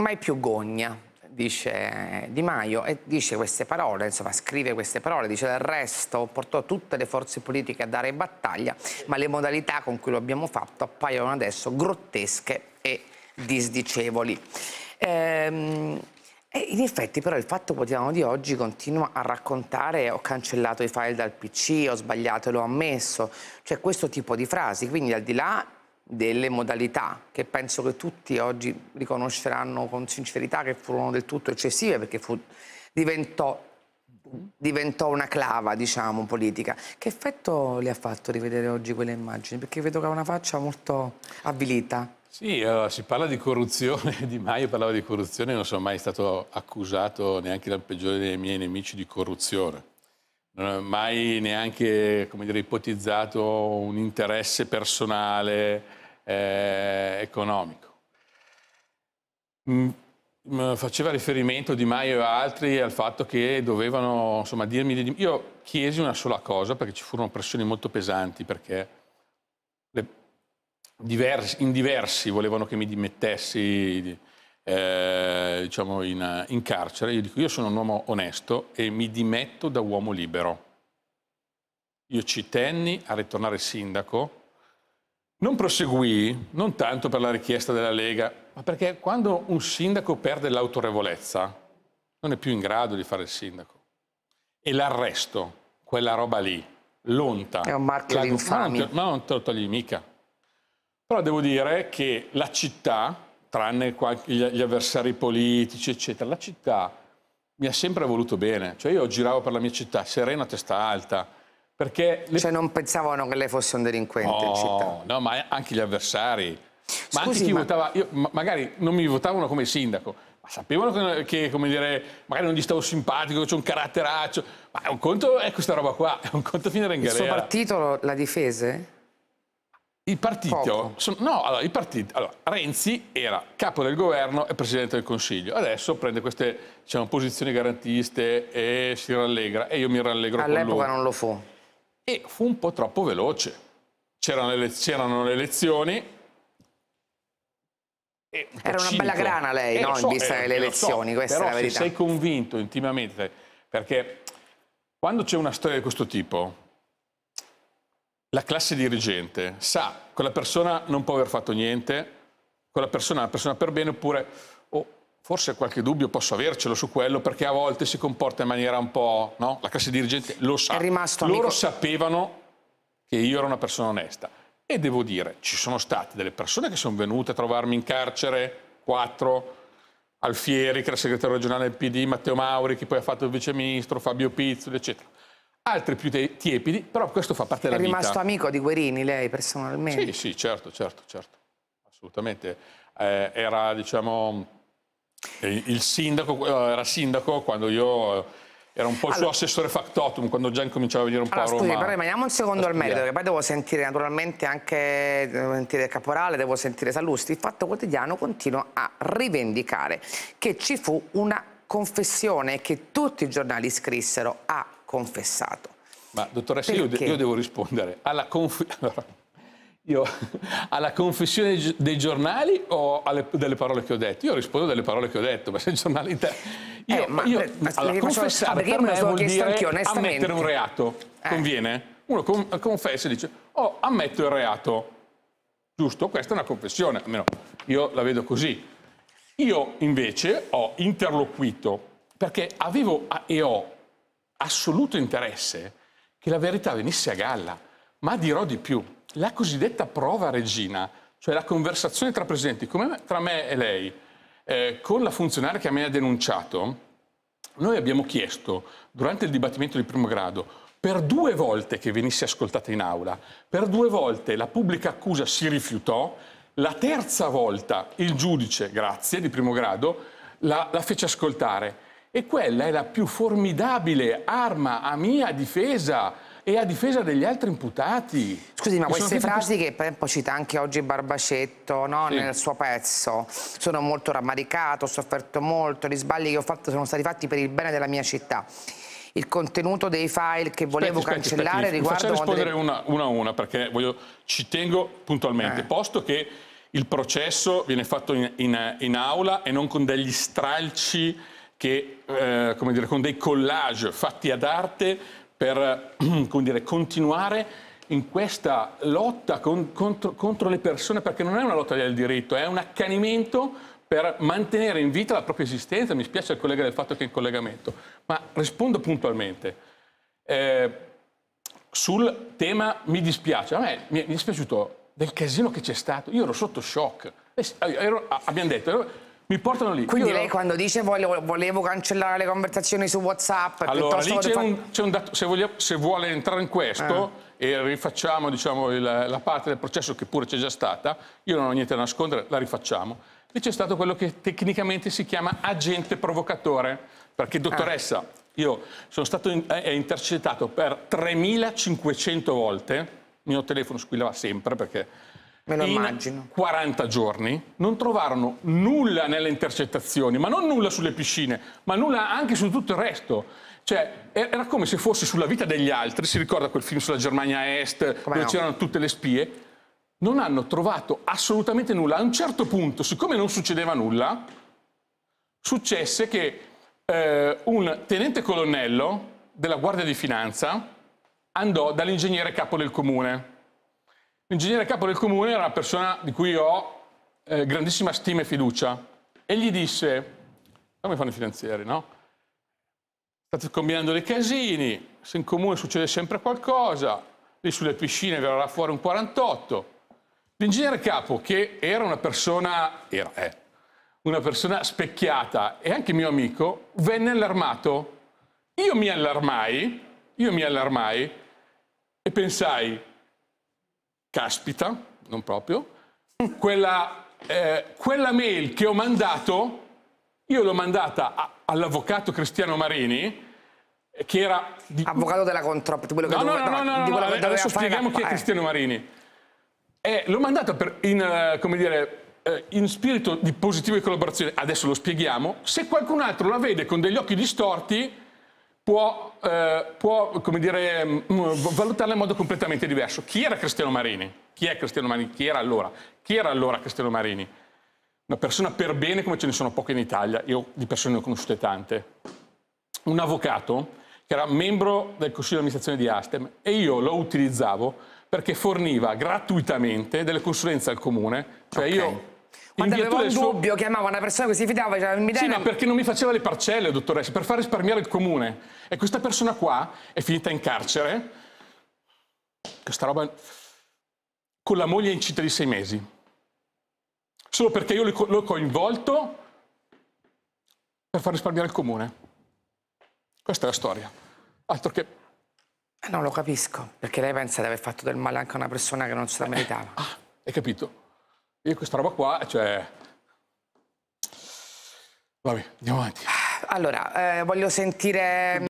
mai più gogna dice Di Maio e dice queste parole, insomma scrive queste parole, dice del resto portò tutte le forze politiche a dare battaglia, ma le modalità con cui lo abbiamo fatto appaiono adesso grottesche e disdicevoli. Ehm, e in effetti però il fatto quotidiano di oggi continua a raccontare ho cancellato i file dal PC, ho sbagliato e l'ho ammesso, cioè questo tipo di frasi, quindi al di là delle modalità che penso che tutti oggi riconosceranno con sincerità che furono del tutto eccessive perché fu, diventò, diventò, una clava, diciamo, politica. Che effetto le ha fatto rivedere oggi quelle immagini? Perché vedo che ha una faccia molto avvilita. Sì, allora, si parla di corruzione, Di Maio parlava di corruzione, non sono mai stato accusato neanche dal peggiore dei miei nemici di corruzione non ho mai neanche dire, ipotizzato un interesse personale eh, economico. Mm, mm, faceva riferimento Di Maio e altri al fatto che dovevano insomma, dirmi di... Io chiesi una sola cosa perché ci furono pressioni molto pesanti perché diversi, in diversi volevano che mi dimettessi eh, diciamo in, in, carcere. Io dico, io sono un uomo onesto e mi dimetto da uomo libero. Io ci tenni a ritornare sindaco non proseguì non tanto per la richiesta della Lega, ma perché quando un sindaco perde l'autorevolezza non è più in grado di fare il sindaco. E l'arresto, quella roba lì, l'onta. È un marchio di infamia. Ma non te lo togli mica. Però devo dire che la città, tranne gli avversari politici, eccetera, la città mi ha sempre voluto bene. Cioè io giravo per la mia città, sereno a testa alta, perché le... Cioè non pensavano che lei fosse un delinquente oh, in città. No, ma anche gli avversari. Ma Scusi, anche chi ma... votava, io, magari non mi votavano come sindaco, ma sapevano che, che, come dire, magari non gli stavo simpatico, c'è un caratteraccio. Ma è un conto è questa roba qua, è un conto finire in galera. Il suo partito la difese? Il partito, son, no, allora, il partito, allora, Renzi era capo del governo e presidente del Consiglio. Adesso prende queste diciamo, posizioni garantiste e si rallegra. E io mi rallegro All con lui. All'epoca non lo fu e fu un po' troppo veloce. C'erano le, le, elezioni. E era una cinico. bella grana lei, eh, no? So, in vista eh, delle elezioni, so, questa però è la verità. Se sei convinto intimamente, perché quando c'è una storia di questo tipo, la classe dirigente sa, quella persona non può aver fatto niente, quella persona è una persona per bene oppure Forse qualche dubbio posso avercelo su quello perché a volte si comporta in maniera un po'... No? La classe dirigente lo sa. È rimasto Loro amico. sapevano che io ero una persona onesta. E devo dire, ci sono state delle persone che sono venute a trovarmi in carcere, quattro, Alfieri, che era segretario regionale del PD, Matteo Mauri, che poi ha fatto il viceministro, Fabio Pizzoli, eccetera. Altri più tiepidi, però questo fa parte della vita. È rimasto amico di Guerini lei personalmente? Sì, sì, certo, certo, certo. Assolutamente. Eh, era, diciamo il sindaco eh, era sindaco quando io eh, era un po' il allora, suo assessore factotum quando già incominciava a venire un allora, po' a Roma. Scusi, però rimaniamo un secondo al merito, perché poi devo sentire naturalmente anche devo sentire Caporale, devo sentire Salusti. Il Fatto Quotidiano continua a rivendicare che ci fu una confessione che tutti i giornali scrissero ha confessato. Ma dottoressa, io, de io, devo rispondere alla confessione. Io alla confessione dei giornali o alle, delle parole che ho detto? Io rispondo delle parole che ho detto, ma se il giornale interno... Eh, io, eh, ma, io ma, allora, confessare per me, me vuol dire ammettere un reato. Eh. Conviene? Uno confessa e dice, oh, ammetto il reato. Giusto? Questa è una confessione, almeno io la vedo così. Io invece ho interloquito perché avevo e ho assoluto interesse che la verità venisse a galla, ma dirò di più la cosiddetta prova regina, cioè la conversazione tra presidenti, come tra me e lei, eh, con la funzionaria che a me ha denunciato, noi abbiamo chiesto durante il dibattimento di primo grado per due volte che venisse ascoltata in aula, per due volte la pubblica accusa si rifiutò, la terza volta il giudice, grazie, di primo grado, la, la fece ascoltare. E quella è la più formidabile arma a mia difesa e a difesa degli altri imputati. Scusi, ma queste frasi che per esempio cita anche oggi Barbacetto no? sì. nel suo pezzo, sono molto rammaricato, ho sofferto molto, gli sbagli che ho fatto sono stati fatti per il bene della mia città il contenuto dei file che volevo aspetti, cancellare aspetti, riguardo... Facciamo rispondere delle... una, una a una perché voglio, ci tengo puntualmente, eh. posto che il processo viene fatto in, in, in aula e non con degli stralci che, eh, come dire, con dei collage fatti ad arte per dire, continuare in questa lotta con, contro, contro, le persone, perché non è una lotta del diritto, è un accanimento per mantenere in vita la propria esistenza. Mi spiace al collega del fatto che è in collegamento, ma rispondo puntualmente. Eh, sul tema mi dispiace, a me mi è dispiaciuto del casino che c'è stato, io ero sotto shock, eh ero, ah, abbiamo detto, ero, mi portano lì. Quindi Io lei ero... quando dice volevo, volevo, cancellare le conversazioni su Whatsapp... Allora, lì c'è fa... un, un, dato, se, vogliamo, se, vuole entrare in questo eh. e rifacciamo diciamo, il, la parte del processo che pure c'è già stata, io non ho niente da nascondere, la rifacciamo. Lì c'è stato quello che tecnicamente si chiama agente provocatore, perché ah. dottoressa, ah. io sono stato in, eh, intercettato per 3.500 volte, il mio telefono squillava sempre perché Me lo in immagino. 40 giorni non trovarono nulla nelle intercettazioni, ma non nulla sulle piscine, ma nulla anche su tutto il resto. Cioè, era come se fosse sulla vita degli altri, si ricorda quel film sulla Germania Est, come dove no. c'erano tutte le spie? Non hanno trovato assolutamente nulla. A un certo punto, siccome non succedeva nulla, successe che eh, un tenente colonnello della Guardia di Finanza andò dall'ingegnere capo del comune L'ingegnere capo del comune era una persona di cui ho eh, grandissima stima e fiducia e gli disse, come fanno i finanzieri, no? State combinando dei casini, se in comune succede sempre qualcosa, lì sulle piscine verrà fuori un 48. L'ingegnere capo, che era una persona, era, eh, una persona specchiata e anche mio amico, venne allarmato. Io mi allarmai, io mi allarmai e pensai, caspita, non proprio, quella, eh, quella mail che ho mandato, io l'ho mandata all'avvocato Cristiano Marini, che era... Di... Avvocato della controppa, quello che no, doveva, no, no, no, no, no, no, no adesso spieghiamo chi è eh. Cristiano Marini. Eh, l'ho mandata per, in, eh, come dire, eh, in spirito di positiva collaborazione, adesso lo spieghiamo, se qualcun altro la vede con degli occhi distorti può, eh, può dire, mm, valutarla in modo completamente diverso. Chi era Cristiano Marini? Chi è Cristiano Marini? Chi era allora? Chi era allora Cristiano Marini? Una persona per bene come ce ne sono poche in Italia, io di persone ne ho conosciute tante. Un avvocato che era membro del consiglio di amministrazione di Astem e io lo utilizzavo perché forniva gratuitamente delle consulenze al comune, cioè okay. io quando avevo un suo... dubbio chiamavo una persona che si fidava e cioè, diceva mi dai Sì, ma perché non mi faceva le parcelle, dottoressa, per far risparmiare il comune. E questa persona qua è finita in carcere, questa roba, con la moglie incinta di sei mesi. Solo perché io l'ho coinvolto per far risparmiare il comune. Questa è la storia. Altro che... Eh, non lo capisco, perché lei pensa di aver fatto del male anche a una persona che non se la meritava. Eh, ah, hai capito? Io questa roba qua, cioè... Vabbè, andiamo avanti. Allora, eh, voglio sentire...